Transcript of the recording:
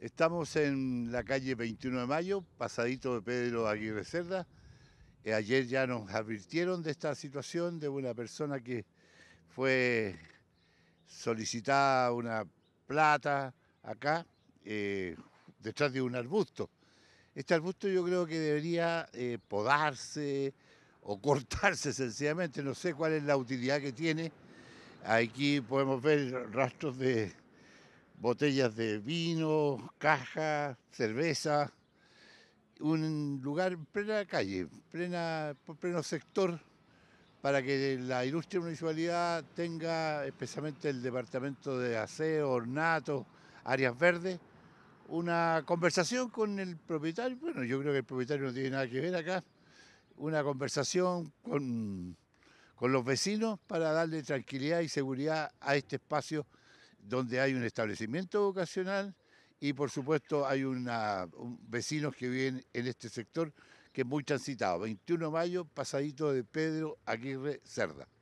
Estamos en la calle 21 de Mayo, pasadito de Pedro Aguirre Cerda. Eh, ayer ya nos advirtieron de esta situación de una persona que fue solicitada una plata acá, eh, detrás de un arbusto. Este arbusto yo creo que debería eh, podarse o cortarse sencillamente, no sé cuál es la utilidad que tiene. Aquí podemos ver rastros de, botellas de vino, cajas, cerveza, un lugar en plena calle, plena, pleno sector, para que la ilustre municipalidad tenga, especialmente el departamento de aseo, ornato, áreas verdes, una conversación con el propietario, bueno, yo creo que el propietario no tiene nada que ver acá, una conversación con, con los vecinos para darle tranquilidad y seguridad a este espacio donde hay un establecimiento vocacional y por supuesto hay vecinos que viven en este sector que es muy transitado. 21 de mayo, pasadito de Pedro Aguirre Cerda.